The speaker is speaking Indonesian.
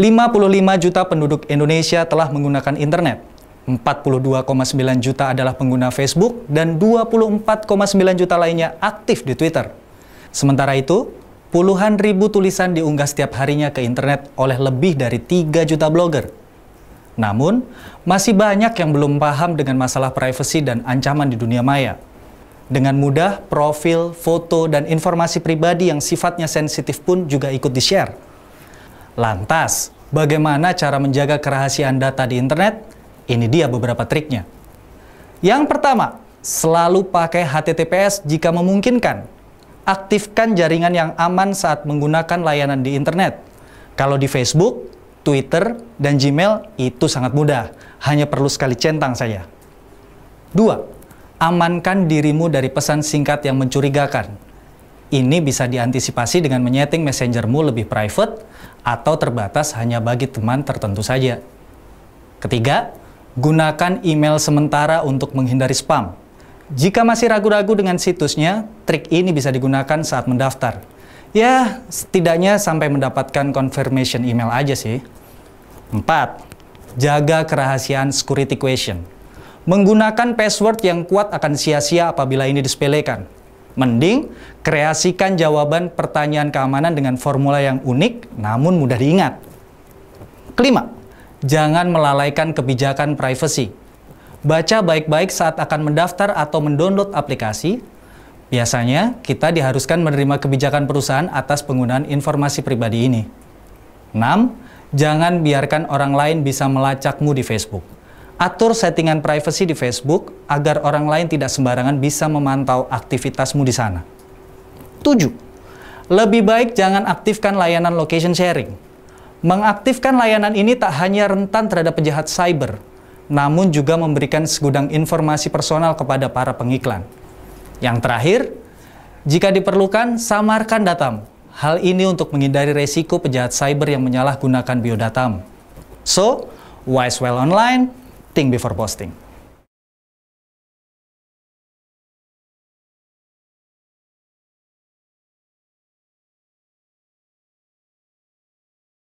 55 juta penduduk Indonesia telah menggunakan internet. 42,9 juta adalah pengguna Facebook dan 24,9 juta lainnya aktif di Twitter. Sementara itu, puluhan ribu tulisan diunggah setiap harinya ke internet oleh lebih dari 3 juta blogger. Namun, masih banyak yang belum paham dengan masalah privasi dan ancaman di dunia maya. Dengan mudah, profil, foto, dan informasi pribadi yang sifatnya sensitif pun juga ikut di-share. Lantas, bagaimana cara menjaga kerahasiaan data di internet? Ini dia beberapa triknya. Yang pertama, selalu pakai HTTPS jika memungkinkan. Aktifkan jaringan yang aman saat menggunakan layanan di internet. Kalau di Facebook, Twitter, dan Gmail itu sangat mudah. Hanya perlu sekali centang saja. Dua, Amankan dirimu dari pesan singkat yang mencurigakan ini bisa diantisipasi dengan menyeting messengermu lebih private atau terbatas hanya bagi teman tertentu saja. Ketiga, gunakan email sementara untuk menghindari spam. Jika masih ragu-ragu dengan situsnya, trik ini bisa digunakan saat mendaftar. Ya, setidaknya sampai mendapatkan confirmation email aja sih. Empat, Jaga kerahasiaan security question. Menggunakan password yang kuat akan sia-sia apabila ini disepelekan. Mending kreasikan jawaban pertanyaan keamanan dengan formula yang unik namun mudah diingat. Kelima, jangan melalaikan kebijakan privasi. Baca baik-baik saat akan mendaftar atau mendownload aplikasi. Biasanya, kita diharuskan menerima kebijakan perusahaan atas penggunaan informasi pribadi ini. 6. Jangan biarkan orang lain bisa melacakmu di Facebook. Atur settingan privacy di Facebook agar orang lain tidak sembarangan bisa memantau aktivitasmu di sana. 7. Lebih baik jangan aktifkan layanan location sharing. Mengaktifkan layanan ini tak hanya rentan terhadap penjahat cyber, namun juga memberikan segudang informasi personal kepada para pengiklan. Yang terakhir, jika diperlukan, samarkan datamu. Hal ini untuk menghindari resiko penjahat cyber yang menyalahgunakan biodatamu. So, wise well online, think before posting.